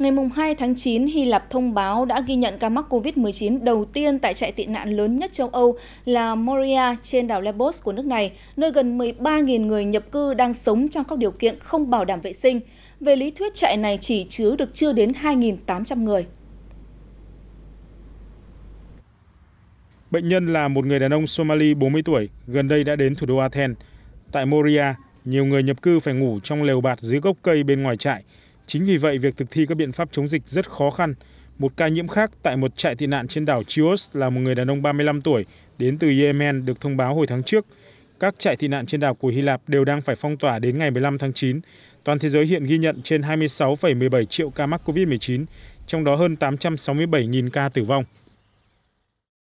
Ngày 2 tháng 9, Hy Lạp thông báo đã ghi nhận ca mắc COVID-19 đầu tiên tại trại tị nạn lớn nhất châu Âu là Moria trên đảo Lesbos của nước này, nơi gần 13.000 người nhập cư đang sống trong các điều kiện không bảo đảm vệ sinh. Về lý thuyết, trại này chỉ chứa được chưa đến 2.800 người. Bệnh nhân là một người đàn ông Somali 40 tuổi, gần đây đã đến thủ đô Athens. Tại Moria, nhiều người nhập cư phải ngủ trong lều bạt dưới gốc cây bên ngoài trại – Chính vì vậy, việc thực thi các biện pháp chống dịch rất khó khăn. Một ca nhiễm khác tại một trại tị nạn trên đảo Chios là một người đàn ông 35 tuổi đến từ Yemen được thông báo hồi tháng trước. Các trại tị nạn trên đảo của Hy Lạp đều đang phải phong tỏa đến ngày 15 tháng 9. Toàn thế giới hiện ghi nhận trên 26,17 triệu ca mắc COVID-19, trong đó hơn 867.000 ca tử vong.